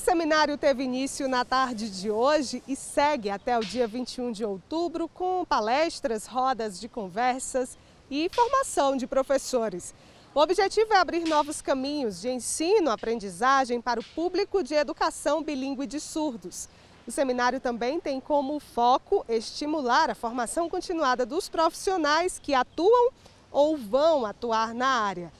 O seminário teve início na tarde de hoje e segue até o dia 21 de outubro com palestras, rodas de conversas e formação de professores. O objetivo é abrir novos caminhos de ensino, aprendizagem para o público de educação bilíngue de surdos. O seminário também tem como foco estimular a formação continuada dos profissionais que atuam ou vão atuar na área.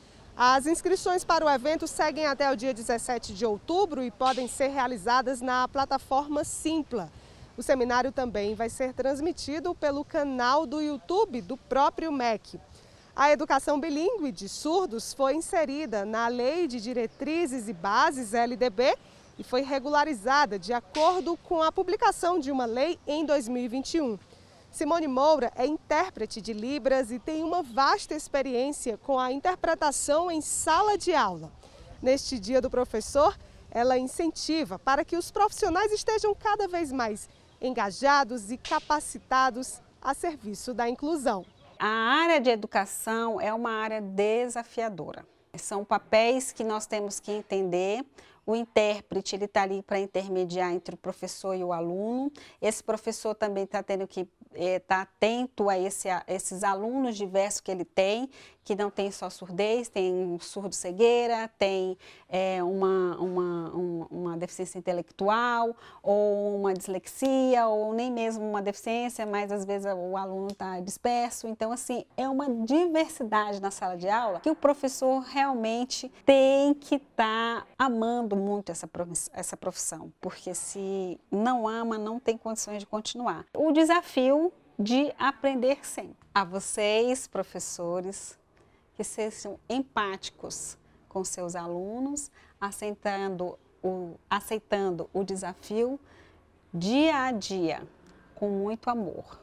As inscrições para o evento seguem até o dia 17 de outubro e podem ser realizadas na plataforma Simpla. O seminário também vai ser transmitido pelo canal do YouTube do próprio MEC. A educação bilíngue de surdos foi inserida na Lei de Diretrizes e Bases LDB e foi regularizada de acordo com a publicação de uma lei em 2021. Simone Moura é intérprete de Libras e tem uma vasta experiência com a interpretação em sala de aula. Neste Dia do Professor, ela incentiva para que os profissionais estejam cada vez mais engajados e capacitados a serviço da inclusão. A área de educação é uma área desafiadora. São papéis que nós temos que entender, o intérprete, ele está ali para intermediar entre o professor e o aluno. Esse professor também está tendo que estar é, tá atento a, esse, a esses alunos diversos que ele tem, que não tem só surdez, tem surdo-cegueira, tem é, uma, uma, uma, uma, deficiência intelectual, ou uma dislexia, ou nem mesmo uma deficiência, mas às vezes o aluno está disperso. Então, assim, é uma diversidade na sala de aula que o professor realmente tem que estar tá amando muito essa, essa profissão, porque se não ama, não tem condições de continuar. O desafio de aprender sempre. A vocês, professores, que sejam empáticos com seus alunos, aceitando o, aceitando o desafio dia a dia, com muito amor.